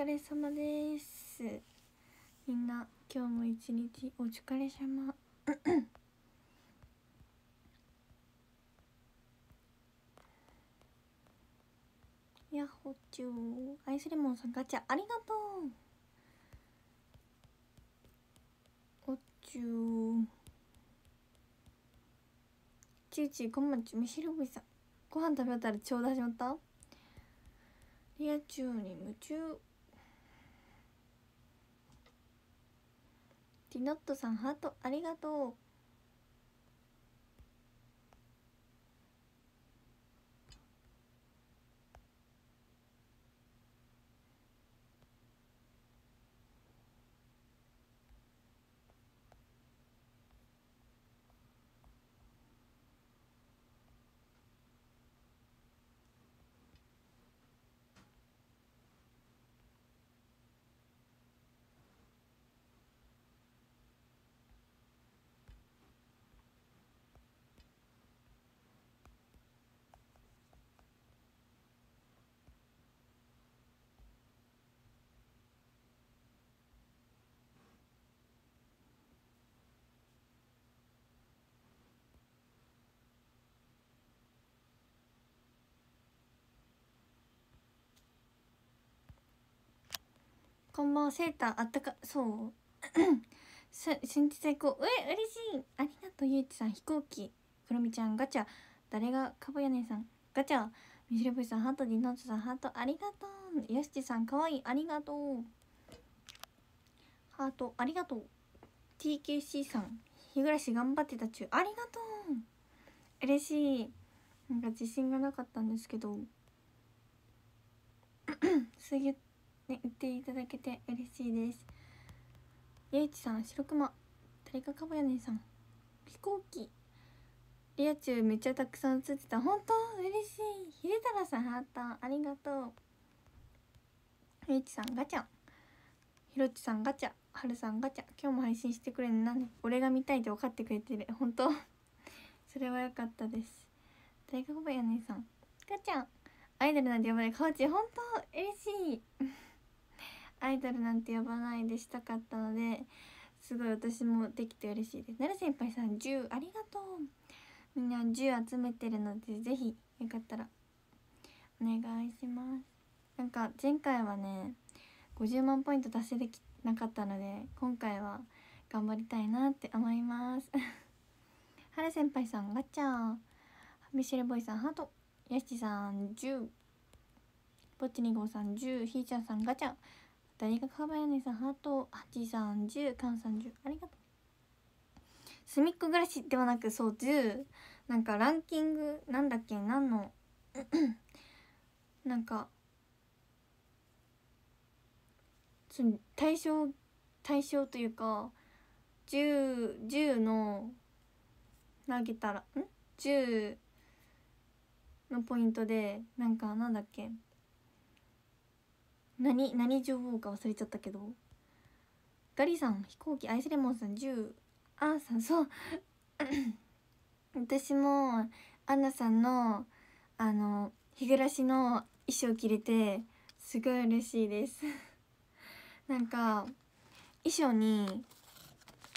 疲れ様ですみんな今日も一日お疲れ様 やっほちゅうアイスレモンさんガチャありがとうおっちゅうちゅうちゅこんちゅむしろぶさんご飯食べたらちょうだいしまったリアチューに夢中ティノットさんハートありがとうこんばんはセーターあったかそう 新地最高え嬉しいありがとうゆうちさん飛行機くるみちゃんガチャ誰がかぼやねさんガチャミシルブさんハートディナートさんハートありがとうよしちさんかわいいありがとうハートありがとう TKC さん日暮らし頑張ってた中ありがとう嬉しいなんか自信がなかったんですけど すげね、売っていただけて嬉しいです。ゆいちさん、白熊、誰かかぼやねさん、飛行機、リア中めっちゃたくさん映ってた。本当嬉しい。ひでたらさん、ハート、ありがとう。ゆいちさん、ガチャ。ひろちさん、ガチャ。はるさん、ガチャ。今日も配信してくれんな。俺が見たいって分かってくれてる。本当 それはよかったです。誰かかぼやねさん、ガチャ。アイドルなんて呼ばれ、かわち、本当嬉しい。アイドルなんて呼ばないでしたかったのですごい私もできて嬉しいですなる先輩さん10ありがとうみんな10集めてるのでぜひよかったらお願いしますなんか前回はね50万ポイント達成できなかったので今回は頑張りたいなって思いますはる先輩さんガチャミシェルボイさんハートやしちさん10ぼっち2号さん10ひーちゃんさんガチャ大学浜ねさんハート830関30ありがとう隅っこ暮らしではなくそう10なんかランキングなんだっけ何の なんか対象対象というか 10, 10の投げたらん10のポイントでなんかなんだっけ何何女王か忘れちゃったけどガリさん飛行機アイスレモンさん10アンさんそう私もアンナさんのあの日暮らしの衣装着れてすごい嬉しいですなんか衣装に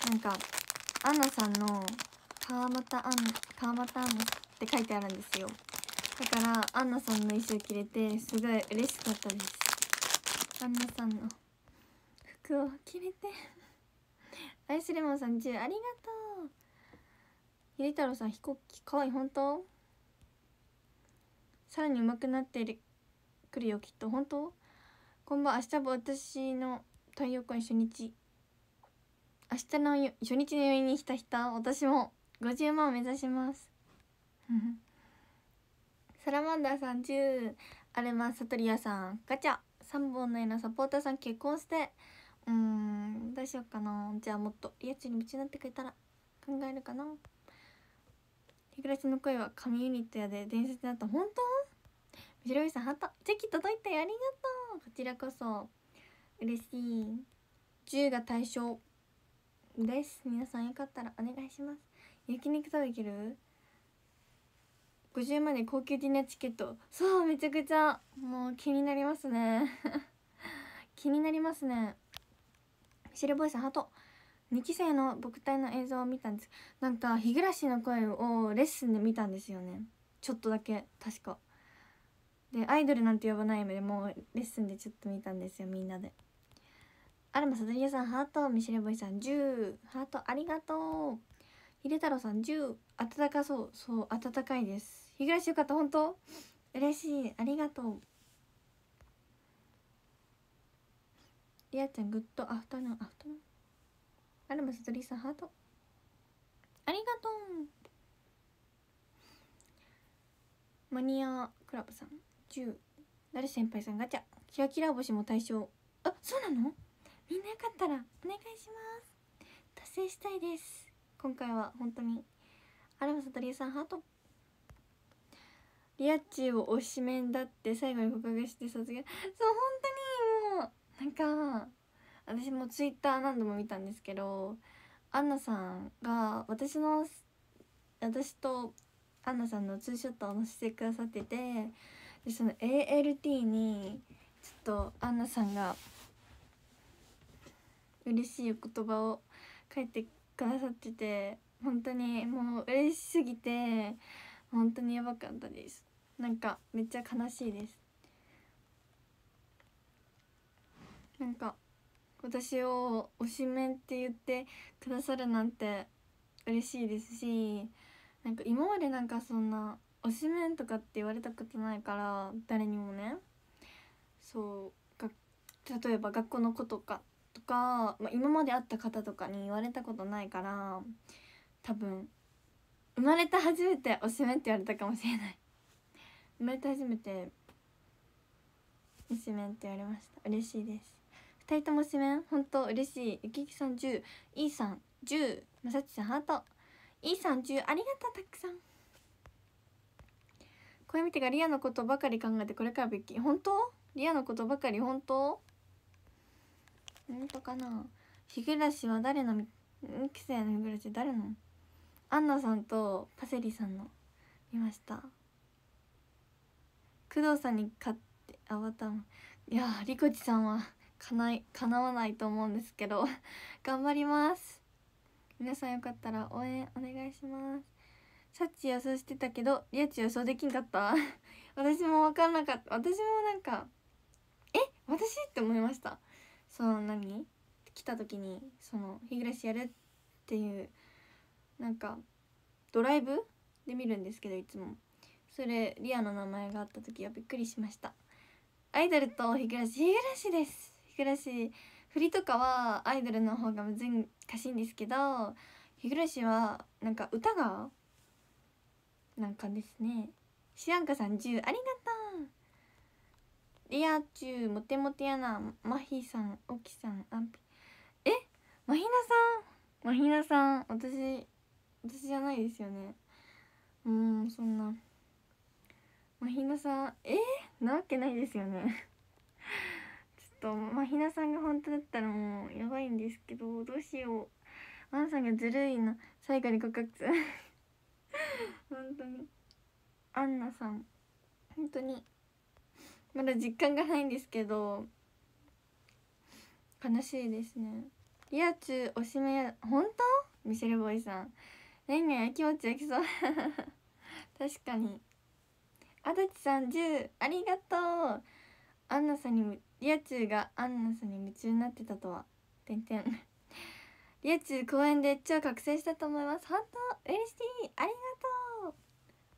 なんかアンナさんの川俣アン川又アンナって書いてあるんですよだからアンナさんの衣装着れてすごい嬉しかったです旦那さんの服を決めてアイスレモンさん10ありがとうゆり太郎さん飛行機かわいい本当さらに上手くなってるくるよきっと本当こんばん明日も私の太陽光初日明日の初日の余韻にひたひた私も50万を目指します サラマンダーさん10アルマサトリアさんガチャ3本の絵のサポーターさん結婚してうんどうしようかなじゃあもっと家賃に夢中になってくれたら考えるかなひぐらしの声は神ユニットやで伝説にった本当みしろさんハートチェキ届いてありがとうこちらこそ嬉しい銃が対象です皆さんよかったらお願いします焼肉食べきる50万で高級ディナーチケットそうめちゃくちゃもう気になりますね 気になりますねシルボイスハート2期生の僕隊の映像を見たんですなんか日暮の声をレッスンで見たんですよねちょっとだけ確かでアイドルなんて呼ばないのでもうレッスンでちょっと見たんですよみんなでアルマサドリアさんハートミシルボイさん10ハートありがとう秀太郎さん10暖かそうそう暖かいです日暮よかった本当嬉しいありがとうりあちゃんグッドアフタヌーンアフタヌーンアルマスとリんハートありがとうマニアクラブさん10誰先輩さんガチャキラキラ星も対象あそうなのみんなよかったらお願いします達成したいです今回は本当にアルマスとリさんハートリアッチを推しメンだって最後に告白して卒業そう本当にもうなんか私もツイッター何度も見たんですけどアンナさんが私の私とアンナさんのツーショットを載せてくださっててでその ALT にちょっとアンナさんが嬉しい言葉を書いてくださってて本当にもう嬉しすぎて本当にやばかったですなんかめっちゃ悲しいですなんか私を推しメンって言ってくださるなんて嬉しいですしなんか今までなんかそんな推しメンとかって言われたことないから誰にもねそう例えば学校の子とかとか、まあ、今まで会った方とかに言われたことないから多分生まれて初めて推しメンって言われたかもしれない生まれて初めて推しメンって言われました嬉しいです2人とも推しメン本当嬉しいゆききさん10いいさん10まさちさんハートいいさん10ありがとうたくさんこれ見てがリアのことばかり考えてこれからべき本当リアのことばかり本当本当かなひぐらしは誰のミキセイの日暮らし誰のアンナさんとパセリさんの見ました工藤さんに勝ってあわたんいやリコチさんはかない叶わないと思うんですけど 頑張ります皆さんよかったら応援お願いしますサッチ予想してたけどリアチ予想できんかった 私も分かんなかった私もなんかえ私って思いましたその何来た時にその日暮らしやるっていうなんかドライブで見るんですけどいつもそれリアの名前があった時はびっくりしましたアイドルと日暮らし日暮らしです日暮らし振りとかはアイドルの方が難しいんですけど日暮らしはなんか歌がなんかですねシアンカさん10ありがとうリア中モテモテやなマヒさんオキさんアンピえマヒナさんマヒナさん私私じゃないですよねうんそんなまひなさんえー、なわけないですよね ちょっとまひなさんが本当だったらもうやばいんですけどどうしようワンさんがずるいな最後に告白 本当にアンナさん本当にまだ実感がないんですけど悲しいですねリア中おしめや本当ミシェルボーイさんレンガきもち焼きそう 確かに足立さん10ありがとうアンナさんにリア充がアンナさんに夢中になってたとはてんてん リア充公園で超覚醒したと思います本当嬉しいありがとう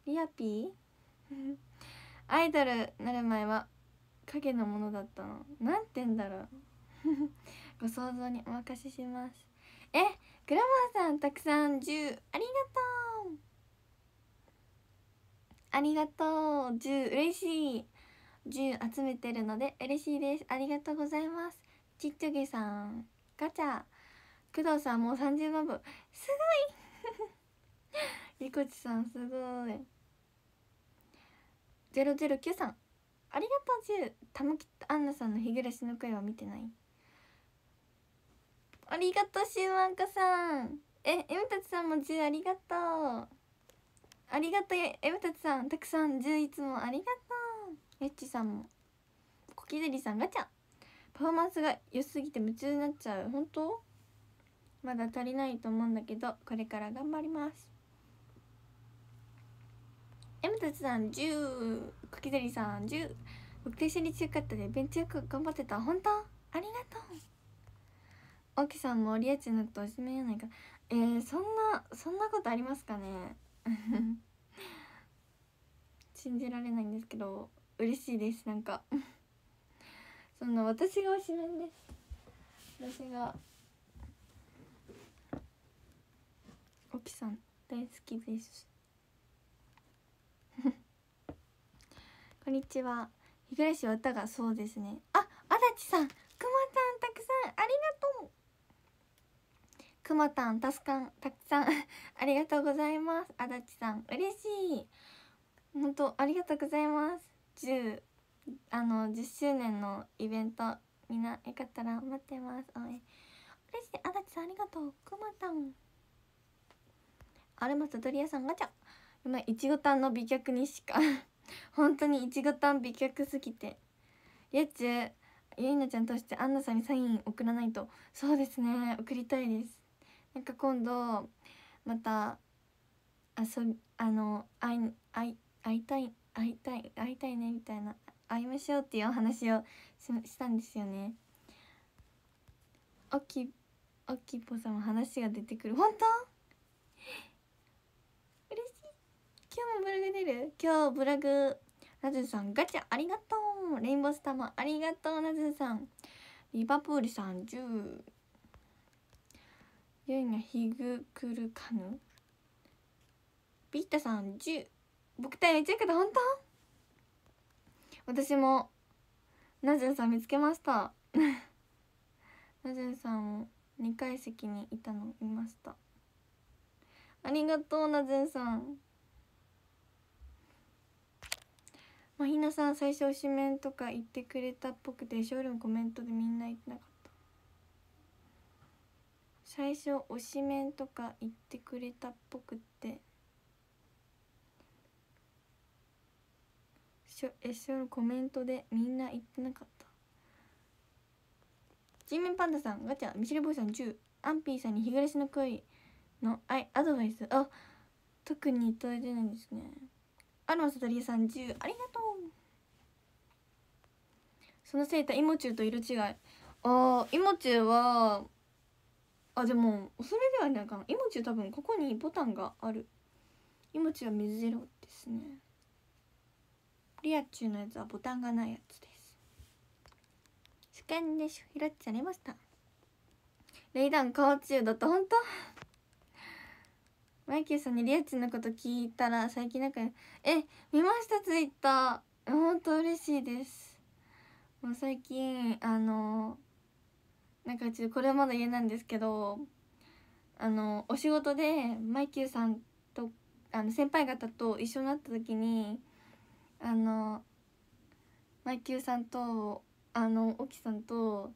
リアピー アイドルなる前は影のものだったのなんて言うんだろう ご想像にお任せしますえグラマーさんたくさん10ありがとうありがとう十嬉しい十集めてるので嬉しいですありがとうございますちっちゃげさんガチャ工藤さんもう三十万部すごいゆこちさんすごいゼロゼロ九さんありがとう十。0玉木とアンナさんの日暮らしの声は見てないありがとうシュワンカさんえエムたちさんも10ありがとうありがとうエムタツさんたくさん11もありがとうよっちさんもこきずりさんガチャパフォーマンスが良すぎて夢中になっちゃう本当まだ足りないと思うんだけどこれから頑張りますエムタツさん十。0こきずりさん十。0僕と一緒に強かったでベンチよく頑張ってた本当ありがとうオキさんもリアチになっておしめやないかえー、そんなそんなことありますかね 信じられないんですけど嬉しいですなんかそんな私が推しメンです私がオピさん大好きです こんにちは日暮は歌がそうですねあ足立さんくまたんたくさんありがとうくまたんたすかんたくさん ありがとうございますあだちさん嬉しい本当ありがとうございます10あの10周年のイベントみんなよかったら待ってます応援嬉しいあだちさんありがとうくまたんあれまたドリアさんガチャ今いちごたんの美脚にしか 本当にいちごたん美脚すぎてやちゅゆいなちゃんとしてあんなさんにサイン送らないとそうですね送りたいですなんか今度また遊あの会い会い会いたい会いたい会いたいねみたいな会いましょうっていうお話をしたんですよね。おきおきぽさんも話が出てくる本当嬉しい今日もブログ出る今日ブログなずさんガチャありがとうレインボースターもありがとうなずさんリバプールさんゆいがひぐくるかぬビッタさん10僕たち1けど本当私もナジュンさん見つけましたナジュンさんを2階席にいたの見ましたありがとうナジュンさんまひなさん最初おしめんとか言ってくれたっぽくてショールームコメントでみんな言ってなかった最初推しメンとか言ってくれたっぽくってしょえしょのコメントでみんな言ってなかったジーメンパンダさんガチャミシルボーイさん10アンピーさんに日しの恋のイアドバイスあ特にいただいてないんですねアロマサタリエさん10ありがとうそのセーターイモチュウと色違いああイモチュウはあでもそれではなんか命多分ここにボタンがある命は水ゼロですねリアチュのやつはボタンがないやつです主観でしひらっちゃれましたレイダン顔中だと本当マイケルさんにリアチュのこと聞いたら最近なんかえ見ましたツイッター本当嬉しいですもう最近あのーなんかちょっとこれはまだ言えないんですけどあのお仕事でマイキューさんとあの先輩方と一緒になった時にあのマイキューさんとあの沖さんと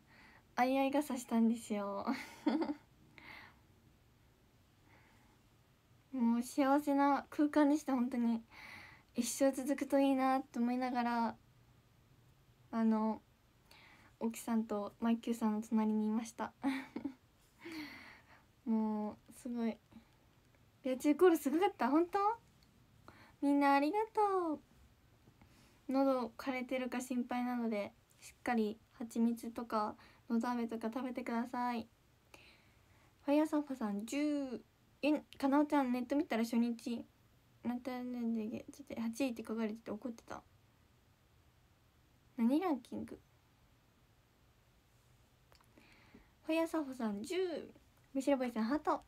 あいあい傘したんですよ もう幸せな空間でした本当に一生続くといいなと思いながらあの沖さんとマイキューさんの隣にいました もうすごいビアチューコールすごかった本当みんなありがとう喉枯れてるか心配なのでしっかり蜂蜜とかのど飴とか食べてくださいファイヤーサンファさん10円かなおちゃんネット見たら初日なったんでちょっと8位って書かれてて怒ってた何ランキングほやさほさん10みしろぼいさんハート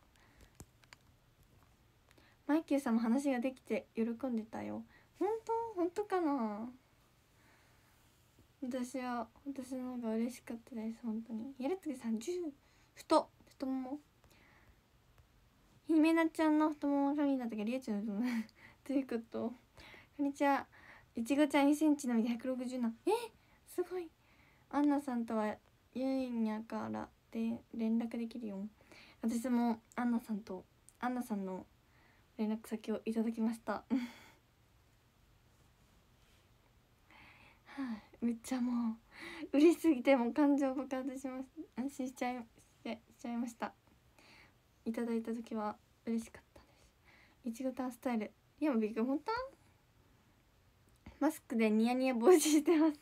マイキューさんも話ができて喜んでたよ本当本当かな私は私の方が嬉しかったです本当にやるつぎさん10と、太ももひめなちゃんの太もも髪だったけどりえちゃんの太ももと いうことこんにちはいちごちゃん2センチのみで1 6な。えすごいアンナさんとはゆいにゃからで連絡できるよ私もアンナさんとアンナさんの連絡先をいただきましためっちゃもう嬉しすぎても感情爆発します安心しちゃいしちゃいましたいただいた時は嬉しかったですいちごタンスタイルいやビッグボタンマスクでニヤニヤ防止してます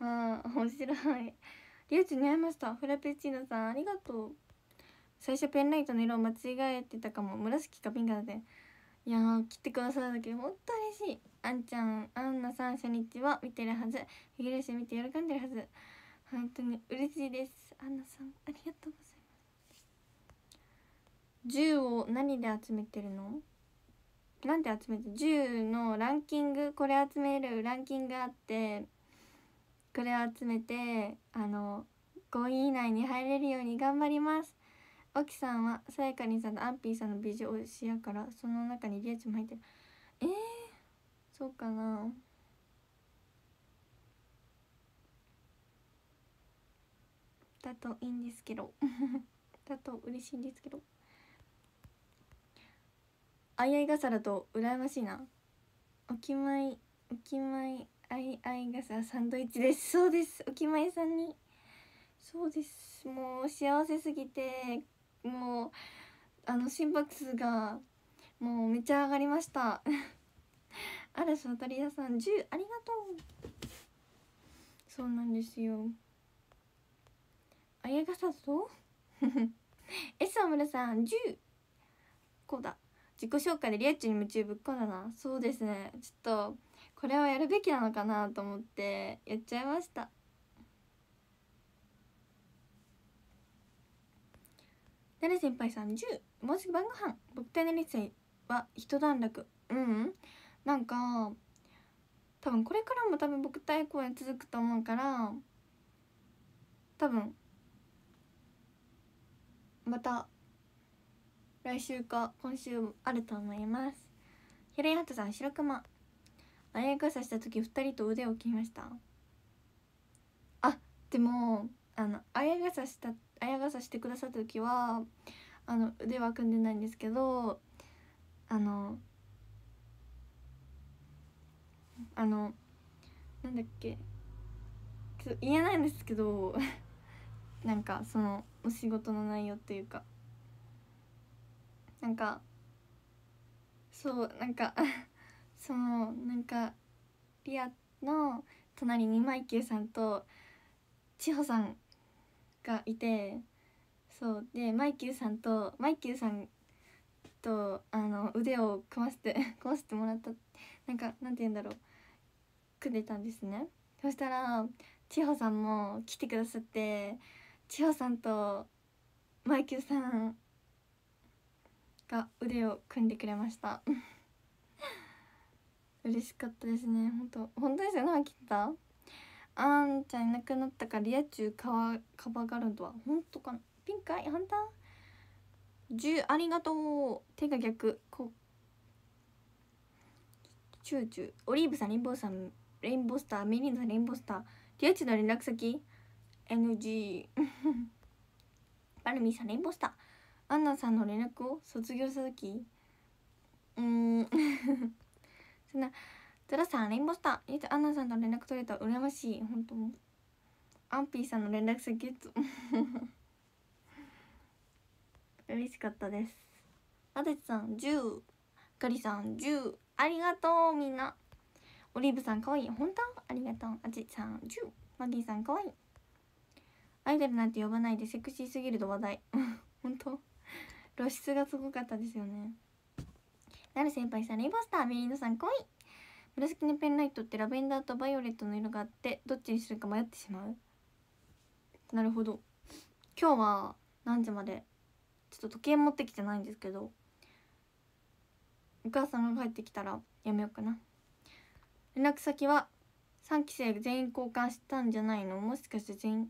ああ面白いリュウチに会いましたフラペチーノさんありがとう最初ペンライトの色を間違えてたかも紫かピンクだっていやー切ってくださるだけでほんと嬉しいあんちゃんあんなさん初日は見てるはずフィギュア見て喜んでるはず本当に嬉しいですあんなさんありがとうございます銃を何で集めてるのなんで集めて銃のランキングこれ集めるランキングあってこれを集めてあの5位以内に入れるように頑張ります沖さんはさやかにさんとアンピーさんの美女推しやからその中にリアチも入ってるえー、そうかなだといいんですけど だと嬉しいんですけどあやい傘だと羨ましいなおきまいおきまいあいあいがさサンドイッチですそうですお決まりさんにそうですもう幸せすぎてもうあの心拍数がもうめっちゃ上がりましたあら 嵐渡り屋さん10ありがとうそうなんですよあやがさと S は村さん10こうだ自己紹介でリアッチに夢中ぶっこんだなそうですねちょっとこれをやるべきなのかなと思ってやっちゃいましたなれ先輩さん10もうすぐ晩ご飯僕となれ先は一段落うん、なんか多分これからも多分僕対公演続くと思うから多分また来週か今週あると思います。ひろやットさん白熊あやかさした時2人と腕を切りましたあでもあのあやがさしたあやがさしてくださった時はあの腕は組んでないんですけどあのあのなんだっけちょっと言えないんですけど なんかそのお仕事の内容っていうかなんかそうなんか そうなんかリアの隣にマイキューさんと千穂さんがいてそうでマイキューさんとマイキューさんとあの腕を組ませて 組ませてもらったなんかなんて言うんだろう組んでたんですねそしたら千穂さんも来てくださって千穂さんとマイキューさんが腕を組んでくれました嬉しかったですね本当本当ですよな切ったあんちゃんいなくなったからリア充かわかばがるとは本当かなピンかい反対10ありがとう手が逆こうチューチューオリーブさんレインボーさんレインボースターメリーナさんレインボースターリア充の連絡先 NG バルミーさんレインボースターアンナさんの連絡を卒業した時うんそんなズラさんレインボースターいつアンナさんと連絡取れた羨ましい本当アンピーさんの連絡先ゲッツ。嬉しかったですアデちさん10ガリさん10ありがとうみんなオリーブさんかわいい本当ありがとうあちさん10マギーさんかわいいアイドルなんて呼ばないでセクシーすぎると話題 本当露出がすごかったですよねなる先輩さんレイボスターメリーノさん来い紫のペンライトってラベンダーとバイオレットの色があってどっちにするか迷ってしまうなるほど今日は何時までちょっと時計持ってきてないんですけどお母さんが帰ってきたらやめようかな連絡先は3期生全員交換したんじゃないのもしかして全員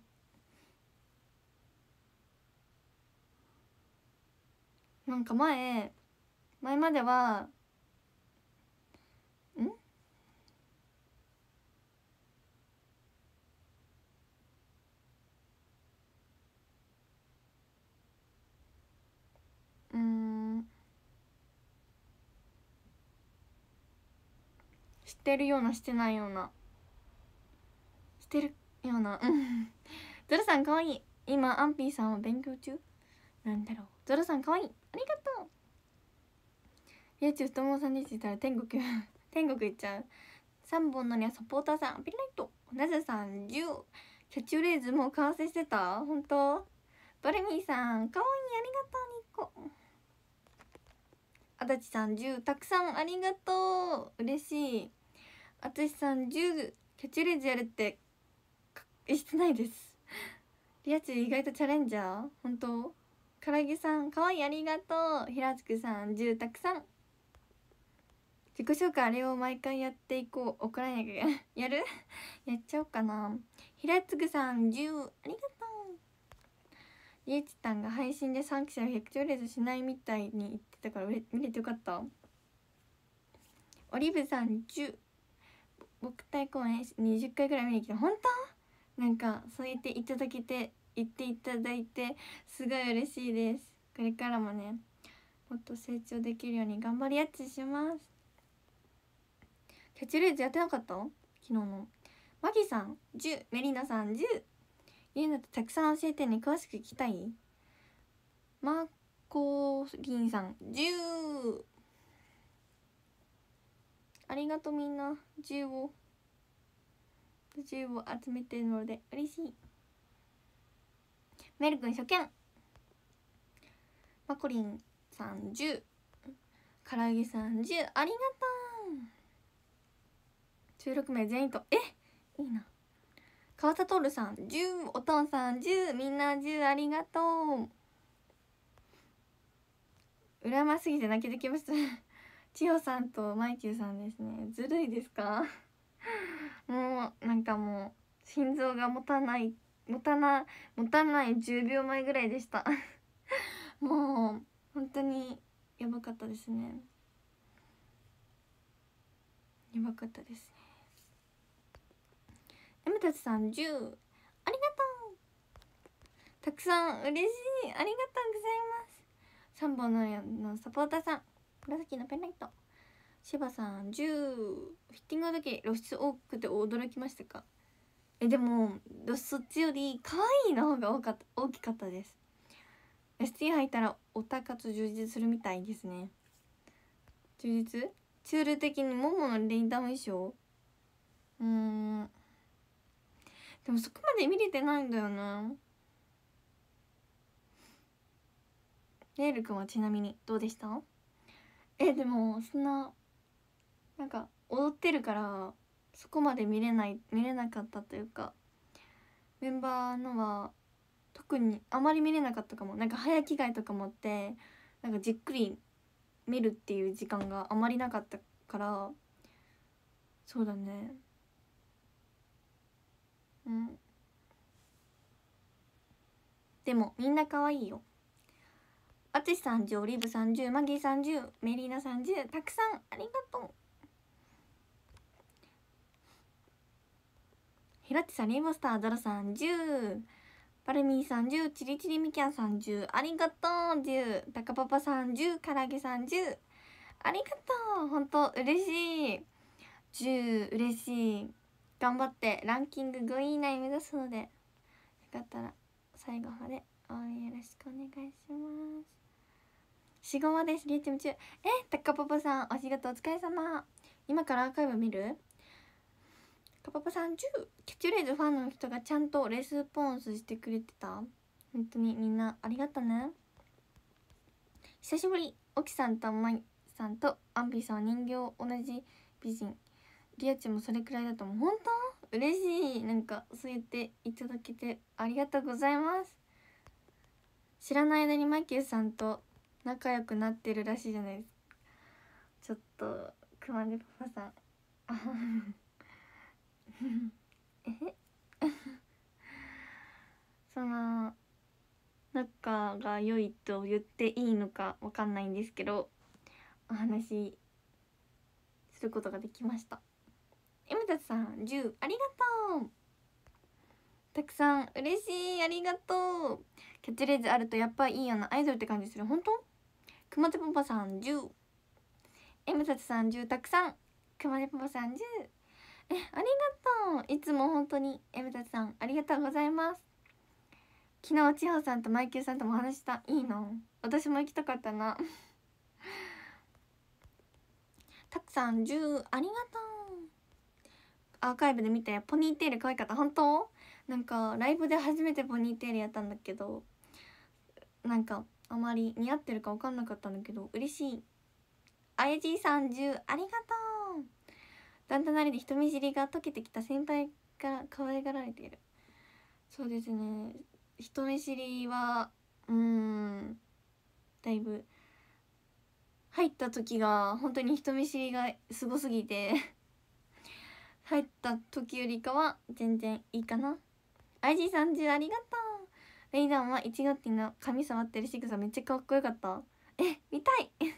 なんか前前まではんうん知ってるようなしてないようなしてるようなうんゾルさんかわいい今アンピーさんは勉強中なんだろうゾルさんかわいいありがとう y o u 太ももさんしたら天国 天国行っちゃう三本のにはサポーターさんピライトなぜさん10キャッチフレーズもう完成してた本当バルミーさんかわいいありがとうニコ足立さん10たくさんありがとう嬉しいあつしさん10キャッチフレーズやるってしてないですリアチ意外とチャレンジャー本当唐揚げさんかわいいありがとう平塚くさん10たくさん自己紹介あれを毎回やっていこう怒らなきゃ やるやっちゃおうかな平次さん10ありがとうりえちたんが配信で3期生100兆レースしないみたいに言ってたから見れてよかったオリブさん10僕対公演20回ぐらい見に来た本当なんかそう言っていただけて言っていただいてすごい嬉しいですこれからもねもっと成長できるように頑張りやっちしますフェチレーズやってなかった昨日のマギさん10メリナさん10ゆうなとたくさん教えてね詳しく聞きたいマーコーリンさん10ありがとうみんな10を10を集めてるので嬉しいメル君初見マコリンさん10唐揚げさん10ありがとう16名全員とえいいな川田徹さん10お父さん10みんな10ありがとう羨ましすぎて泣けてきました 千代さんとマイキューさんですねずるいですか もうなんかもう心臓が持たない持たない持たない10秒前ぐらいでした もう本当にやばかったですねやばかったです M たちさん10ありがとうたくさん嬉しいありがとうございます三本ののサポーターさん紫のペンライト芝さん10ィッティングの時露出多くて驚きましたかえでもそっちより可愛いの方が多かった大きかったです ST 入ったらオタ活充実するみたいですね充実チュール的にもものレイダーの衣装うんでもそこまで見れてないんだよなレール君はちなみにどうでしたえでもそんななんか踊ってるからそこまで見れない見れなかったというかメンバーのは特にあまり見れなかったかもなんか早着替えとかもあってなんかじっくり見るっていう時間があまりなかったからそうだねうんでもみんな可愛いよあつし30リブ30マギー30メリーナ30たくさんありがとうひらちさんレイボスタードラさん10パルミー30チリチリみきさん30ありがとう10たかパパ30から揚げ30ありがとう本当嬉しい10嬉しい頑張ってランキング5位以内目指すのでよかったら最後まで応援よろしくお願いします45話ですリーチム中えたかパパさんお仕事お疲れ様今からアーカイブ見るかパパさん10キャッチフレーズファンの人がちゃんとレスポンスしてくれてた本当にみんなありがとね久しぶり沖さんとまいさんとアンピーさん人形同じ美人リアチもそれくらいだと思う本当嬉しいなんかそう言っていただけてありがとうございます知らない間にマキューさんと仲良くなってるらしいじゃないですかちょっと熊手パパさんえ その仲が良いと言っていいのかわかんないんですけどお話することができましたエムタさん10ありがとうたくさん嬉しいありがとうキャッチレーズあるとやっぱいいよなアイドルって感じする本当くま手ぽぽさん10エムタツさん10たくさんくま手ぽぽさん10えありがとういつも本当にエムタツさんありがとうございます昨日千穂さんとマイキューさんとも話したいいの私も行きたかったなたくさん10ありがとうアーカイブで見てポニーテール可愛かった本当なんかライブで初めてポニーテールやったんだけどなんかあまり似合ってるか分かんなかったんだけど嬉しいあいじいさん10ありがとうだんだん慣れて人見知りが溶けてきた先輩から可愛がられているそうですね人見知りはうんだいぶ入った時が本当に人見知りがすごすぎて入った時よりかは全然いいかな IG さんじありがとうレイダンは1月の髪触ってる仕さめっちゃかっこよかったえ見たいえみた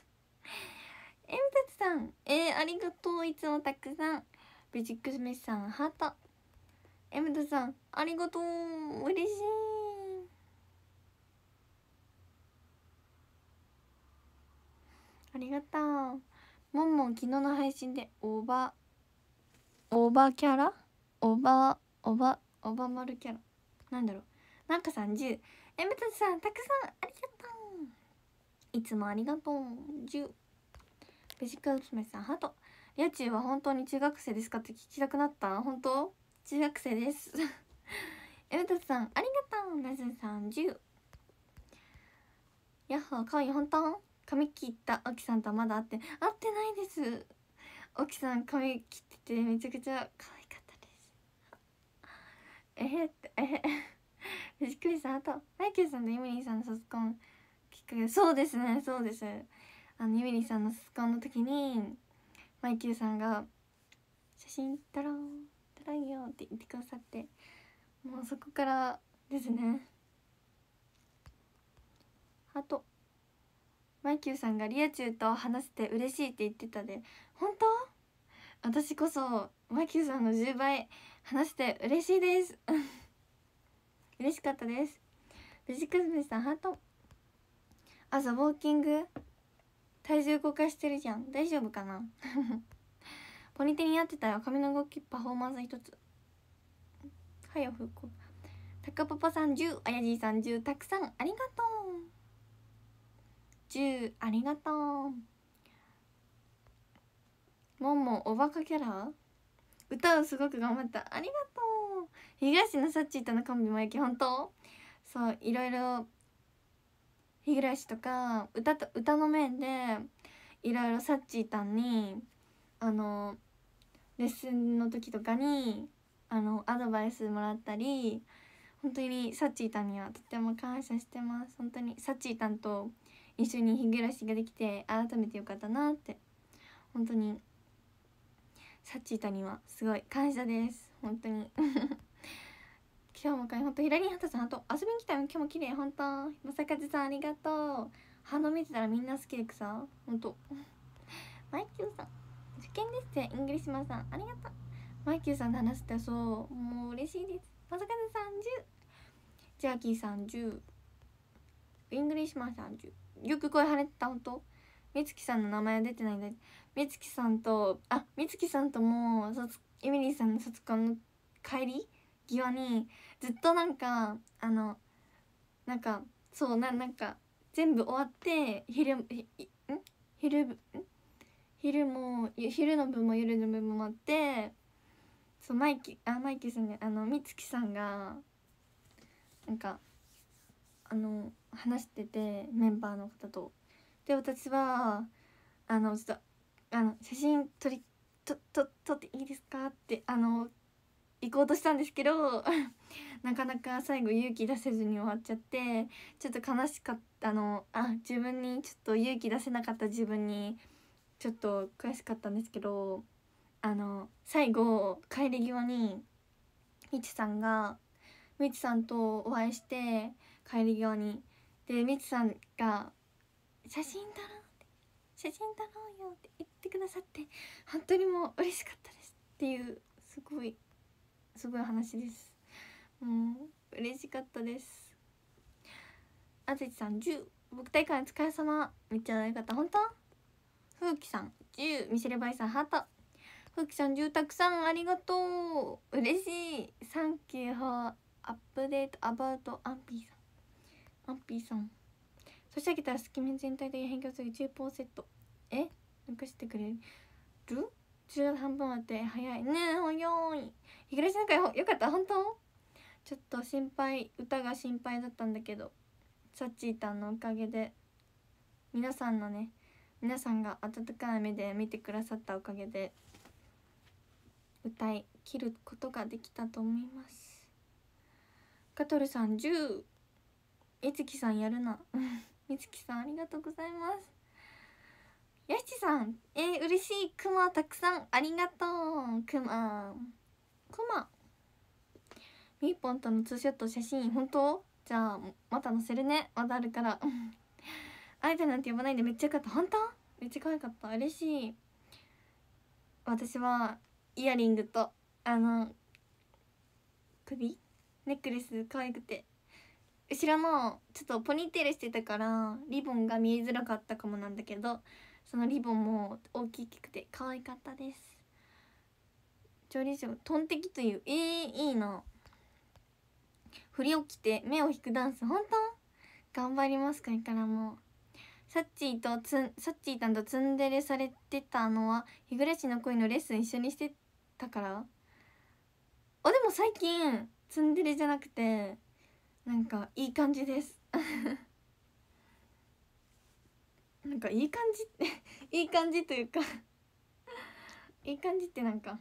ちさんえー、ありがとういつもたくさんビジックスメッシさんハートえみたさんありがとう嬉しいありがとう。もんもん昨日の配信でオーバオーバーキャラオーバーオーバーオーバーマルキャラなんだろうなんかさん10えめたちさんたくさんありがとういつもありがとう10ベジカウスメさんハートリアチュは本当に中学生ですかって聞きたくなった本当中学生です えめたちさんありがとうなずさん10やっほーかわいい本当髪切ったあきさんとまだ会って会ってないです奥さん髪切っててめちゃくちゃ可愛かったですえへってえへさんあとマイケルさんとゆみりんさんの卒コンきっかけそうですねそうですあのゆみりさんの卒コンの時にマイケルさんが「写真撮ろう撮ろうよ」って言ってくださってもうそこからですねあとマイキューさんがリアチと話せて嬉しいって言ってたで本当私こそマキュさんの10倍話して嬉しいです 嬉しかったですベジクズメさんハート朝ウォーキング体重動かしてるじゃん大丈夫かな ポニテにやってたよ髪の動きパフォーマンス一つはくこ興たかパパさん10あやじいさん10たくさんありがとう10ありがとうもんもんおバカキャラ歌をすごく頑張ったありがとう東のさっちとのコンビもやき本当そういろいろ日暮しとか歌と歌の面でいろいろさっちーたんにあのレッスンの時とかにあのアドバイスもらったり本当にさっちーたんにはとても感謝してます本当にさっちーたんと一緒に日暮らしができて改めてよかったなって本当にサッチーたにはすごい感謝です本当に 今日もかいとひらりんはたさんあと遊びに来たよ今日も綺麗本当まさかじさんありがとう花見てたらみんな好きでくさ本当マイキューさん受験ですってイングリッシュマンさんありがとうマイキューさんと話してそうもう嬉しいですまさかじさん10ジャーキーさん10イングリッシュマンさん10よく声晴れてた本当美月さんの名前は出てないんだ美月さんとあ美月さんともエミリーさんの卒婚の帰り際にずっとなんかあのなんかそうななんか全部終わって昼ん昼ん昼も昼の分も夜の分もあってそうマイキあマイキさんねあの美月さんがなんかあの話しててメンバーの方と。で私はあのちょっとあの写真撮りとと撮っていいですかってあの行こうとしたんですけど なかなか最後勇気出せずに終わっちゃってちょっと悲しかったあのあ自分にちょっと勇気出せなかった自分にちょっと悔しかったんですけどあの最後帰り際にみちさんがみちさんとお会いして帰り際にでみちさんが写真撮ろうって写真撮ろうよって言ってくださって本当にもう嬉しかったですっていうすごいすごい話ですもう嬉しかったですあずちさん10僕大会お疲れ様めっちゃ良かった本当ふうきさん10ミシルバイさんハートふうきさん10たくさんありがとう嬉しいサンキューフォーアップデートアバウトアンピーさんアンピーさんそしてあげたら隙間全体的に変形するポーセット。え残してくれる中半分あって早いねえ早いらな東かよかった本当ちょっと心配歌が心配だったんだけどサッチーたんのおかげで皆さんのね皆さんが温かい目で見てくださったおかげで歌い切ることができたと思いますカトルさん10いつきさんやるなみつきさんありがとうございますやしさんえー、嬉しいくまたくさんありがとうくまくまみーぽんとのツーショット写真本当じゃあまた載せるねまだあるからあえてなんて呼ばないんでめっちゃよかった本当めっちゃ可愛かった嬉しい私はイヤリングとあの首ネックレス可愛くて後ろのちょっとポニーテールしてたからリボンが見えづらかったかもなんだけどそのリボンも大きくて可愛かったです調理師トンテキというえー、いいな振りを着て目を引くダンス本当頑張りますこれからもサッチーとつサッチーさんとツンデレされてたのは日暮の恋のレッスン一緒にしてたからあでも最近ツンデレじゃなくてなんかいい感じです なんかいい感じっていい感じというかいい感じってなんか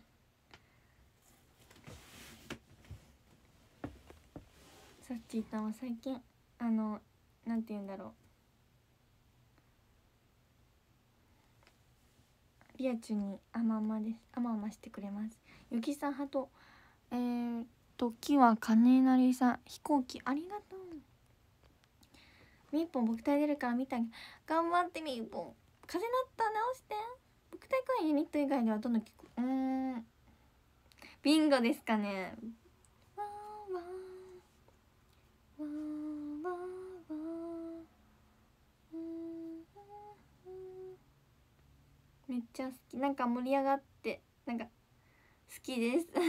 さっき言ったのは最近あのなんて言うんだろうリア中にあま甘まですあま甘ましてくれますゆきさん派とえー、時は金なりさん飛行機ありがとうみっぽん僕体出るから見たい頑張ってみっぽん風なった直して僕体くんユニット以外ではどの曲うんビンゴですかねわーわーわーわーわーめっちゃ好きなんか盛り上がってなんか好きです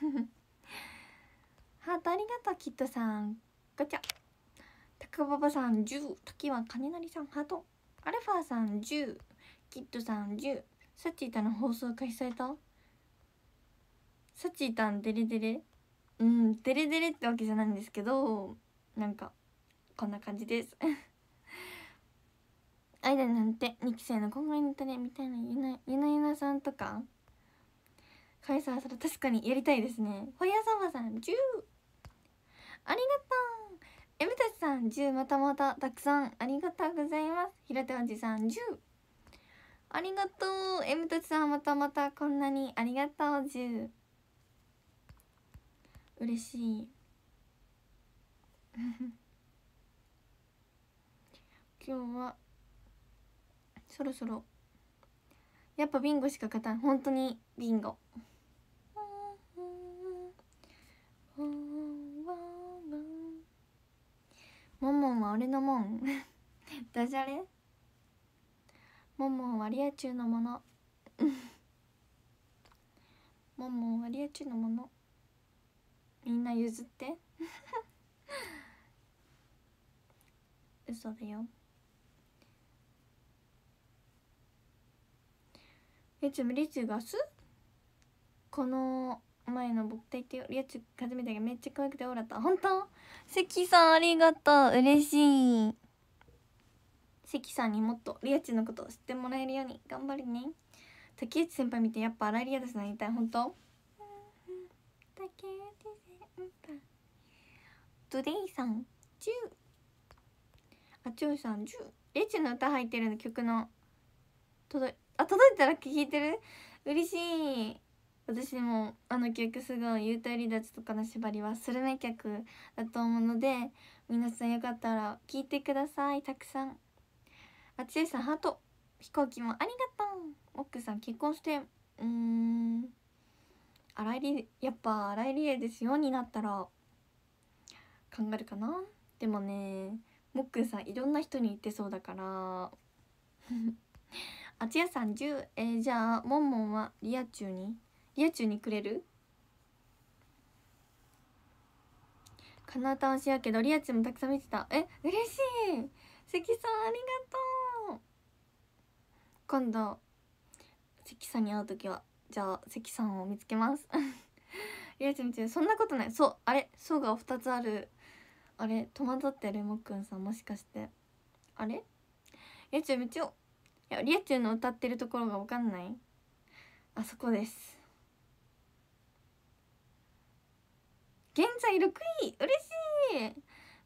ハートありがとうキッドさんガチャ高馬場さん10時は金成さんハートアルファさん10キッドさん10サチータの放送開始されたサチータンデレデレうんデレデレってわけじゃないんですけどなんかこんな感じです アイドルなんて2期生の今後にの種みたいななゆなゆなさんとかカイさんそれ確かにやりたいですねホリアサさん10ありがとうエムたちさん10またまたたくさんありがとうございます平手おじさん10ありがとうエムたちさんまたまたこんなにありがとう10嬉しい 今日はそろそろやっぱビンゴしか勝たん本当にビンゴもンもんは俺のもん ダジャレもンもんはリア中のもの もンもんはリア中のものみんな譲って 嘘だよいつもリツがすこの前の僕体ってリアチ初めてがめっちゃ可愛くてオーラっ本当関さんありがとう嬉しい関さんにもっとリアチのことを知ってもらえるように頑張るね竹内先輩見てやっぱ荒井リアですなりたい本当竹内先輩ドレイさん10あちょうさん10レチの歌入ってるの曲の届あ届いたら聞いてる嬉しい私もあの曲すごいたり離脱とかの縛りはスルメ曲だと思うので皆さんよかったら聴いてくださいたくさんあちえさんハート飛行機もありがとう奥さん結婚してうん荒井りやっぱ荒井り恵ですよになったら考えるかなでもねもっくさんいろんな人に言ってそうだから あちやさん10、えー、じゃあもんもんはリア中にリア充にくれるかなた推しやけどリア充もたくさん見てたえ嬉しい関さんありがとう今度関さんに会う時はじゃあ関さんを見つけます リア充見てるそんなことないそうあれそうが2つあるあれ戸惑ってるもっくんさんもしかしてあれリア充見てよいやリア充の歌ってるところが分かんないあそこです現在6位嬉しい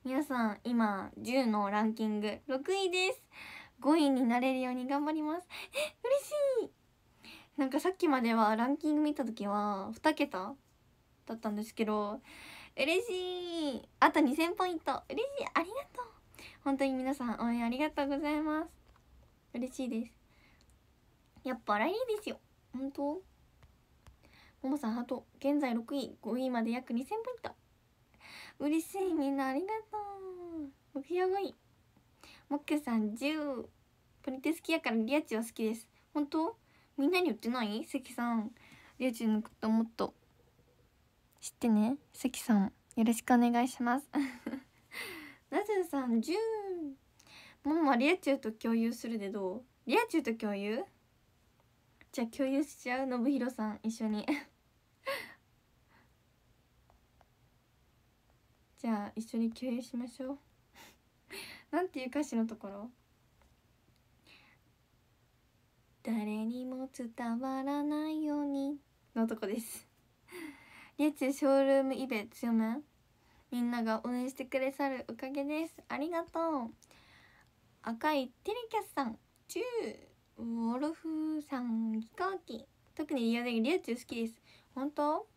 皆さん今10のランキング6位です5位になれるように頑張りますえ嬉しいなんかさっきまではランキング見た時は2桁だったんですけど嬉しいあと2000ポイント嬉しいありがとう本当に皆さん応援ありがとうございます嬉しいですやっぱラリーですよ本当ももさんハート現在6位5位まで約2000ポイント嬉しいみんなありがとう目標5位もっけさん10プリティスきアからリアチは好きです本当みんなに言ってない関さんリアチのこともっと知ってね関さんよろしくお願いしますなぜ さん10ママリアチューと共有するでどうリアチューと共有じゃあ共有しちゃうのぶひろさん一緒にじゃあ一緒に休憩しましょう なんていう歌詞のところ誰にも伝わらないようにのとこですリッチショールームイベント強めみんなが応援してくれさるおかげですありがとう赤いテレキャスさんチューウォルフさん飛行機特にリアでリュウチュー好きです本当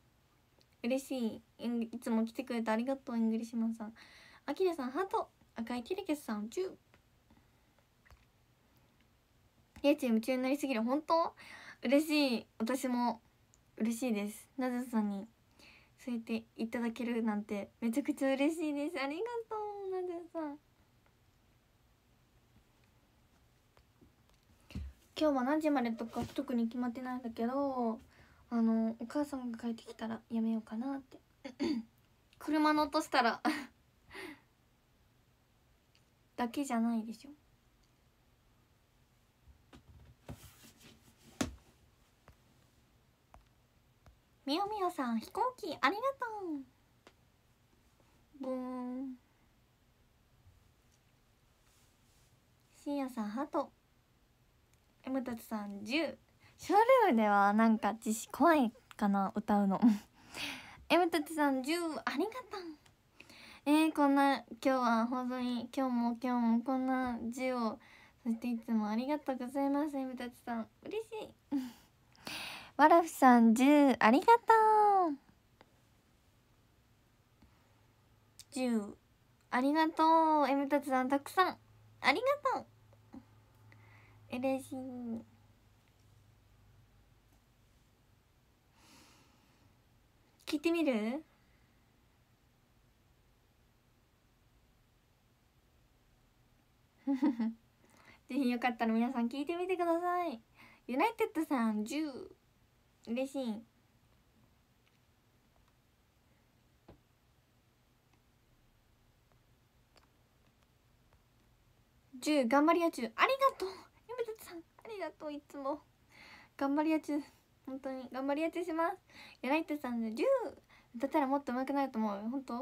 嬉しいいつも来てくれてありがとうイングリッシュマンさんあきらさんハート赤いキリケスさんチューリエチ夢中になりすぎる本当嬉しい私も嬉しいですなぜさんにそう添っていただけるなんてめちゃくちゃ嬉しいですありがとうなぜさん今日は何時までとか特に決まってないんだけどあのお母様が帰ってきたらやめようかなって 車の音したら だけじゃないでしょみよみよさん飛行機ありがとうボーンしんやさんハート M たちさん10ショールームではなんか自怖いかな歌うの M たちさん10ありがとうえー、こんな今日は本当に今日も今日もこんな字をそしていつもありがとうございます M たちさん嬉しいわらふさん10ありがとう10ありがとう M たちさんたくさんありがとう嬉しい聞いてみる ぜひよかったら皆さん聞いてみてくださいユナイテッドさん10嬉しい頑張りや中ありがとうゆめたさんありがとういつも頑張りや中本当に頑張りやっしますライトさんの10だったらもっと上手くなると思う本当あ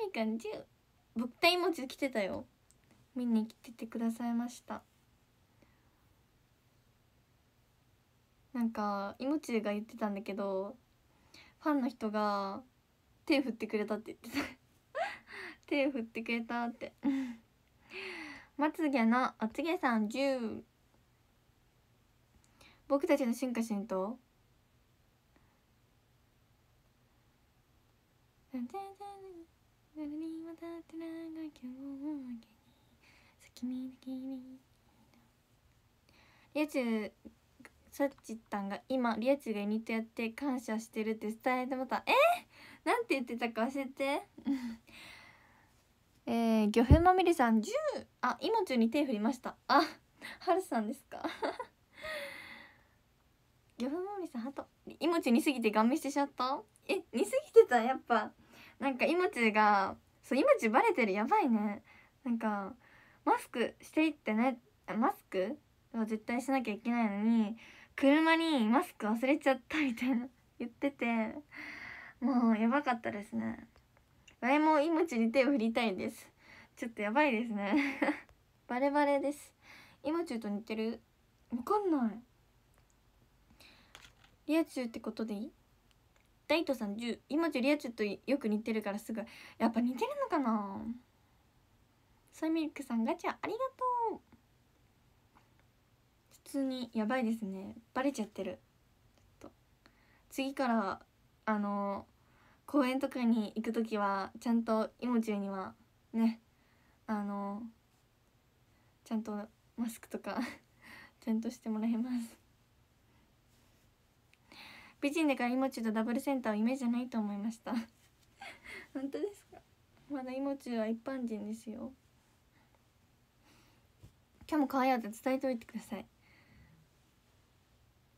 ゆみくん10物体餅来てたよ見に来ててくださいましたなんかいもちが言ってたんだけどファンの人が手振ってくれたって言ってた 手振ってくれたって まつげのおつげさん10僕たちの春夏春冬リアチュサチたンが今リアチュがユニットやって感謝してるって伝えてまたえー、なんて言ってたか教えてえー、魚粉まみれさん10あ今中に手振りましたあはるさんですか魚粉もみさんハト命にすぎてガン見してしちゃったえ似すぎてたやっぱなんか命がそう命バレてるやばいねなんかマスクしていってねマスクは絶対しなきゃいけないのに車にマスク忘れちゃったみたいな言っててもうやばかったですねワも命に手を振りたいですちょっとやばいですね バレバレです命と似てるわかんないリア充ってことでいい大斗さん10今ゃリア充とよく似てるからすぐやっぱ似てるのかなソイミルクさんガチャありがとう普通にやばいですねバレちゃってる次からあの公園とかに行く時はちゃんと今中にはねあのちゃんとマスクとか ちゃんとしてもらいます美人だからいちゅうとダブルセンターは夢じゃないと思いました 本当ですかまだいちゅうは一般人ですよ今日も可愛いって伝えておいてください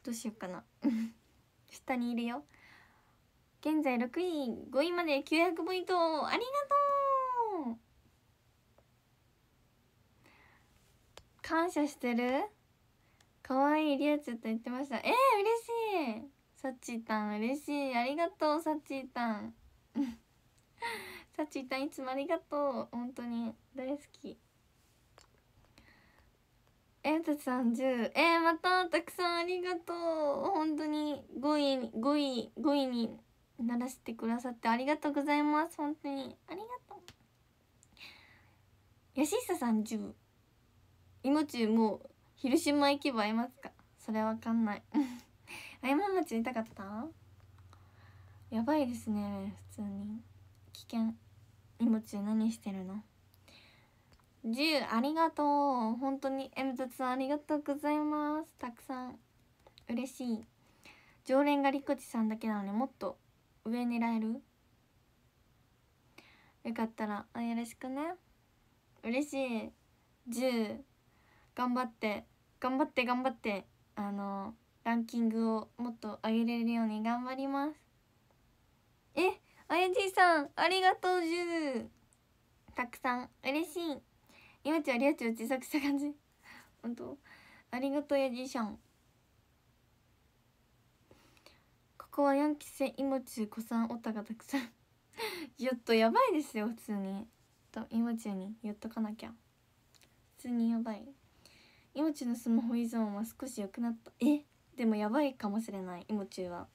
どうしようかな 下にいるよ現在6位5位まで900ポイントありがとう感謝してる可愛いリアチュって言ってましたえー、嬉しいサチたん嬉しいありがとうサチタン サチタンいつもありがとう本当に大好きえたちさん10えー、またたくさんありがとう本当に5位5位5位にならせてくださってありがとうございます本当にありがとう安しさん10いもちゅうもう広島行けば会えますかそれわかんない 山町見たかったやばいですね普通に危険ち何してるの10ありがとう本当にエムトツありがとうございますたくさん嬉しい常連がりこちさんだけなのにもっと上狙えるよかったらよろしくね嬉しい10頑張って頑張って頑張ってあのランキングをもっと上げれるように頑張りますえあやじさんありがとうじゅたくさん嬉しいりちゃんりょちゃ自作した感じ本当ありがとうやじいさんここはヤ期生いもちゅう子さんおたがたくさんちょっとやばいですよ普通にといもちゅうに言っとかなきゃ普通にやばいいもちゅうのスマホ依存は少し良くなったえでもやばいかもしれない芋中は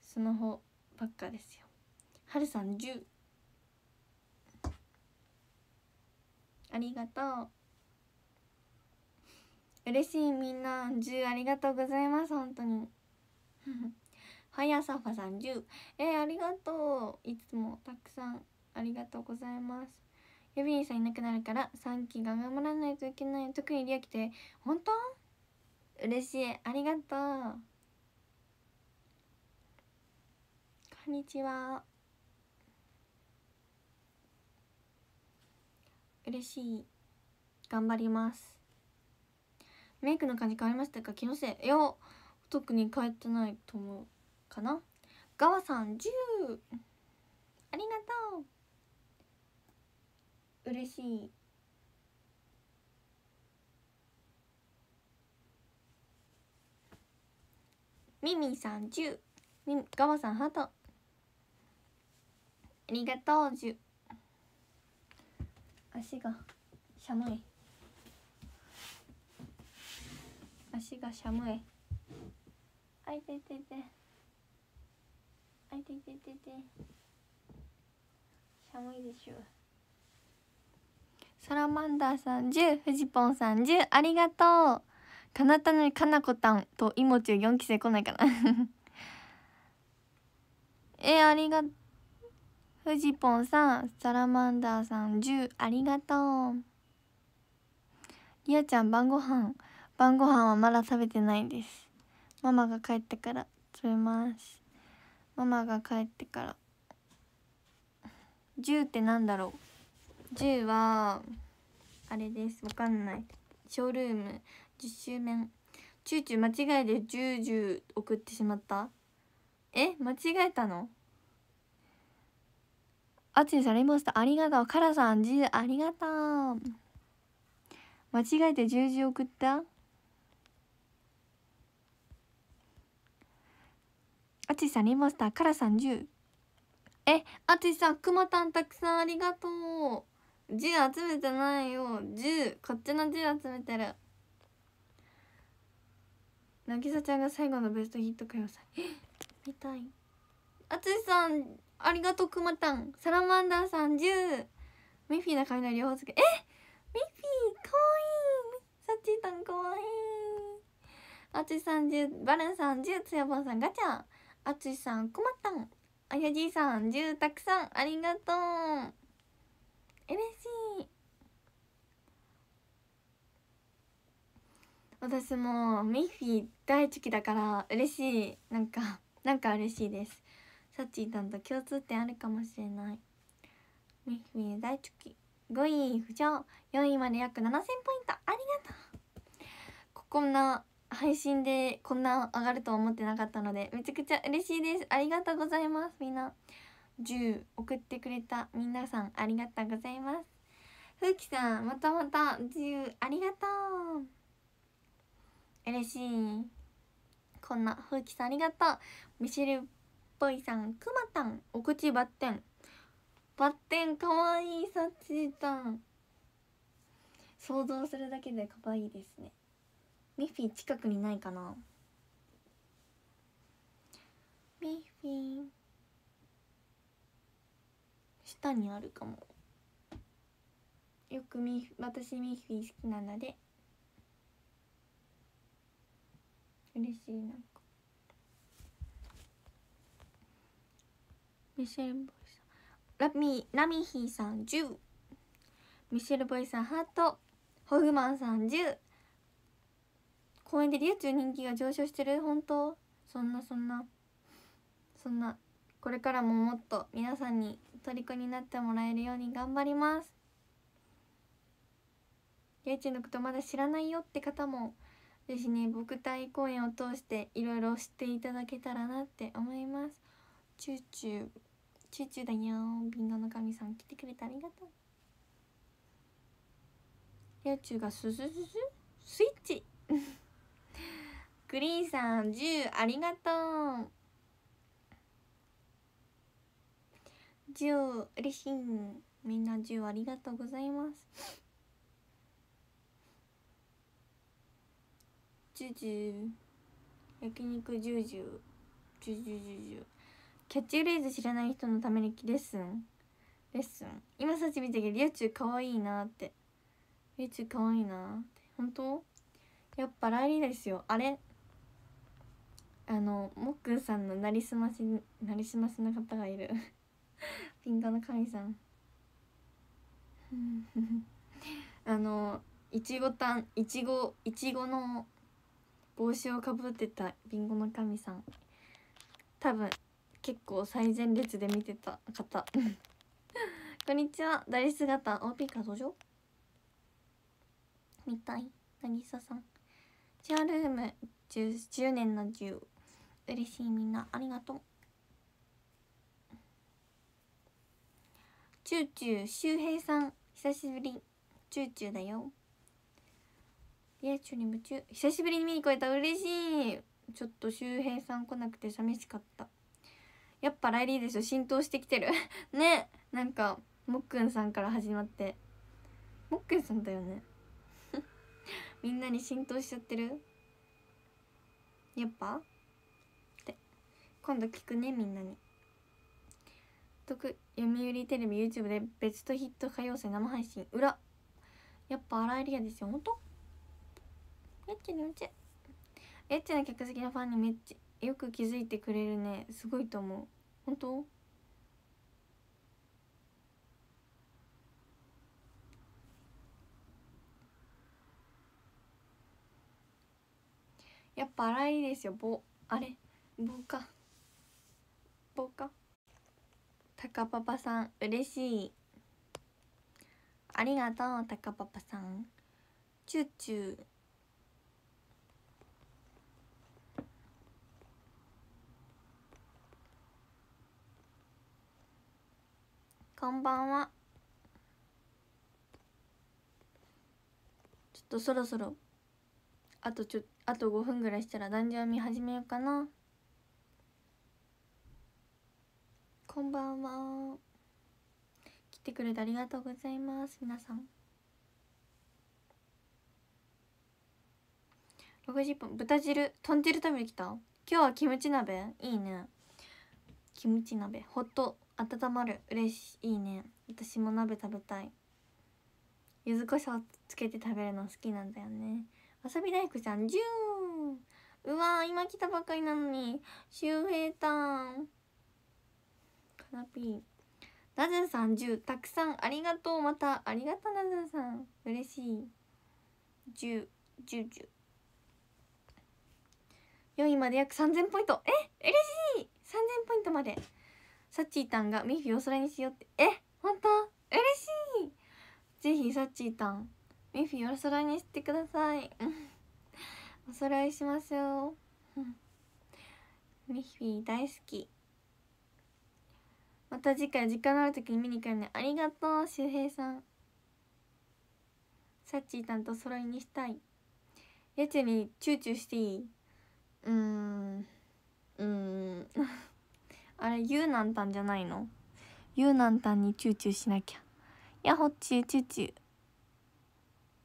スマホばっかですよはるさん10ありがとう嬉しいみんな10ありがとうございます本当にファイヤーサーファーさん10えー、ありがとういつもたくさんありがとうございますユビリンさんいなくなるから3期が頑張らないといけない特にリア来て本当嬉しいありがとうこんにちは嬉しい頑張りますメイクの感じ変わりましたか気のせいいや特に変えてないと思うかなガワさん10ありがとう嬉しいミミさん10ガバさんハートありがとう10足がしゃ寒い足がしゃ寒いあいてててあいてててて寒いでしょうサラマンダーさん10フジポンさん10ありがとうかなたのかなこたんといもちゅう4期生来ないかな えありがフジポンさんサラマンダーさん10ありがとうりあちゃん晩ご飯晩ご飯はまだ食べてないですママが帰ってから食べますママが帰ってから10ってなんだろう10はあれですわかんないショールーム10周年チューチュー間違いでジュ送ってしまったえ間違えたのあちんさんれましたありがとうカラさんじありがとう間違えて十字送ったあちさんれましたカラさん10えあちさんくまたんたくさんありがとう10集めてないよ10こっちの10集めてる渚ちゃんが最後のベストヒットかよ。さ見たいあつしさんありがとうくまたんサラマンダーさん10ミッフィーなの両方すけえミッフィーかわいいサチさんかわいいあつしさん10バルンさん10つやばんさんガチャあつしさんくまたんあやじいさん10たくさんありがとう嬉しい私もミッフィー大好きだから嬉しいなんか なんか嬉しいですサッチーさんと共通点あるかもしれないミッフィー大好き5位浮上4位まで約7000ポイントありがとうこんな配信でこんな上がるとは思ってなかったのでめちゃくちゃ嬉しいですありがとうございますみんな10送ってくれた皆さんありがとうございますふうきさんまたまた10ありがとう嬉しいこんなふうきさんありがとうミシルっぽいさんくまたんお口バッテンバッテンかわいいさちたん想像するだけで可愛いですねミッフィー近くにないかなミッフィー下にあるかもよくミ私ミッフィー好きなので嬉しいなんかミシェルボイさんラミラミヒーさん10ミシェルボイさんハートホグマンさん10公園でリゅう人気が上昇してる本当そんなそんなそんなこれからももっと皆さんに虜になってもらえるように頑張りますリゅうのことまだ知らないよって方もぜひね僕対公演を通していろいろ知っていただけたらなって思いますチューチューチューチューだよビンゴの神さん来てくれてありがとうりょうちゅうがすすすすスイッチ グリーンさん10ありがとう10嬉しいみんな10ありがとうございますジュジュ焼肉ジュジュジュジュジュジュキャッチフレーズ知らない人のためにレッスンレッスン今さっき見たけどリュウチュウかわいいなってリュウチュウかわいいなって本当やっぱライリーですよあれあのもっくんさんのなりすましなりすましの方がいるピンクの神さんあのいちごたんいちごいちごの帽子をかぶってたビンゴの神さん多分結構最前列で見てた方 こんにちはダリ姿 OP か登場みたい渚さんチアルーム 10, 10年の10嬉しいみんなありがとうチューチュー周平さん久しぶりチューチューだよリア充に夢中久しぶりに見に来れた嬉しいちょっと周平さん来なくて寂しかったやっぱライリーですよ浸透してきてる ねなんかもっくんさんから始まってもっくんさんだよね みんなに浸透しちゃってるやっぱって今度聞くねみんなに読売テレビ YouTube でベストヒット歌謡祭生配信裏やっぱ荒井リアですよ本当エッチのうちエッチな客席のファンにめっちゃよく気づいてくれるねすごいと思う本当やっぱ荒いですよ棒あれ棒か棒かタカパパさん嬉しいありがとうタカパパさんチューチューこんばんはちょっとそろそろあとちょあと五分ぐらいしたら壇上見始めようかなこんばんは来てくれてありがとうございます皆さん六十分豚汁豚汁食べに来た今日はキムチ鍋いいねキムチ鍋ホット温まる嬉しいいね私も鍋食べたい柚子胡椒つけて食べるの好きなんだよねわさび大工ちゃんジューンうわ今来たばかりなのに周平たんかなぴーなずさん10たくさんありがとうまたありがとうなずさん嬉しい10 10 10 4位まで約3000ポイントえ嬉しい3000ポイントまでサッチーたんがミッフィおいにしようってえ本当嬉しいぜひサッチーたんミッフィおいにしてください お揃いしましょう ミッフィ大好きまた次回時間のある時に見に来るねありがとう周平さんサッチーたんと揃いにしたいやつにチューチューしていいうんうんあれゆうなんたんじゃないのゆうなんたんにチューチューしなきゃやほっちゅうチューチュー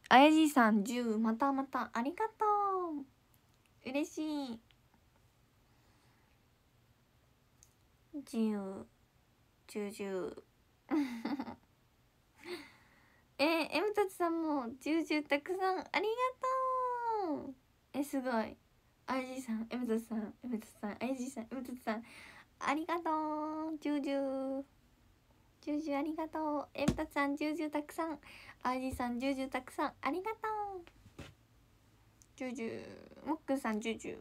あやじさん10またまたありがとう嬉しいうじゅう。ええむたちさんもゅう、たくさんありがとうえすごいあじいさんえむたちさんえむたちさん IG さんむたちさんありがとうジュージュージュージューありがとうエムタツさんジュージューたくさんアージーさんジュージューたくさんありがとうジュージューモックさんジュージュー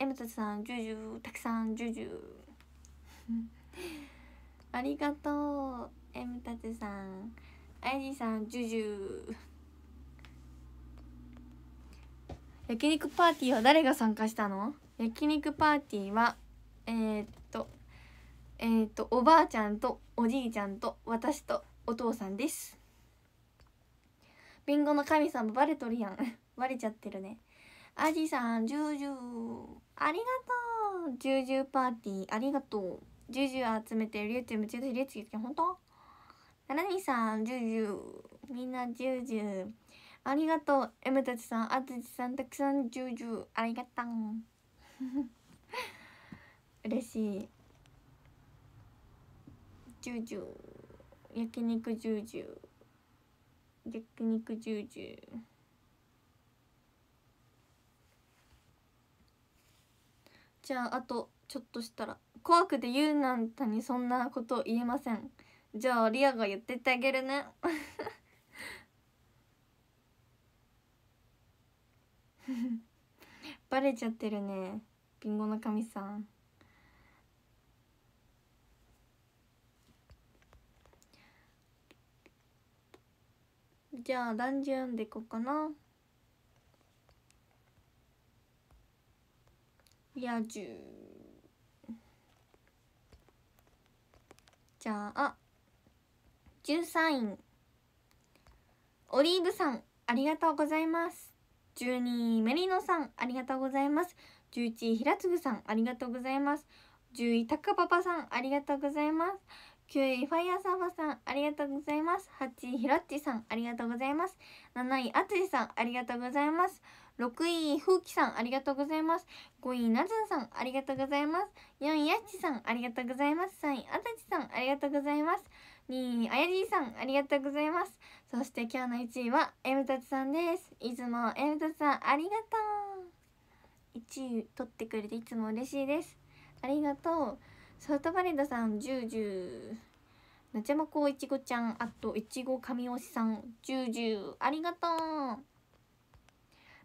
エムタツさんジュージューたくさんジュージューありがとうエムタツさんアイジーさんジュージュー焼肉パーティーは誰が参加したの焼肉パーティーはえー、っとえー、っとおばあちゃんとおじいちゃんと私とお父さんですビンゴの神様バレとるやん バレちゃってるねあじさんジュージューありがとうジュージューパーティーありがとうジュージュー集めてるゆうちゅむちゅうりゅうじゅうほんとななさんュージューみんなジュージューありがとうエムたちさんあつじさんたくさんジュージューありがとう 嬉しいジュージュー焼肉ジュージュー焼肉ジュージューじゃああとちょっとしたら怖くて言うなんたにそんなこと言えませんじゃあリアが言ってってあげるね バレちゃってるねビンゴの神さんじゃあダンジュンでいこうかなじゃあ13位オリーブさんありがとうございます12位メリノさんありがとうございます11位平嗣さんありがとうございます10位タカパパさんありがとうございます9位ファイヤーサーバーさんありがとうございます8位ひろっちさんありがとうございます7位あつじさんありがとうございます6位ふうきさんありがとうございます5位なずんさんありがとうございます4位やっちさんありがとうございます3位あたちさんありがとうございます2位あやじいさんありがとうございますそして今日の1位はエムたちさんですいつもエムたちさんありがとう1位取ってくれていつも嬉しいですありがとうソフトバレードさんジュージューなちゃまこいちごちゃんあといちご神推しさんジュージューありがとう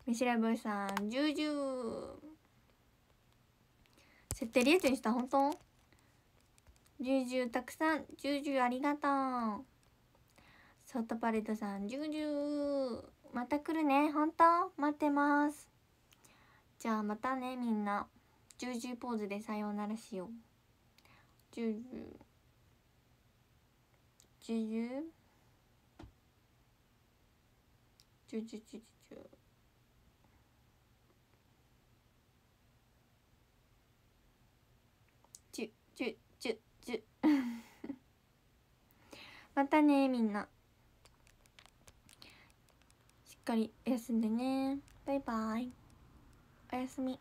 ミシラブさんジュージュー設定リエットにした本当ジュージューたくさんジュージューありがとうソフトパレードさんジュージューまた来るね本当待ってますじゃあまたねみんなジュージューポーズでさようならしようじゅじゅじまたねみんなしっかり休んでねバイバイおやすみ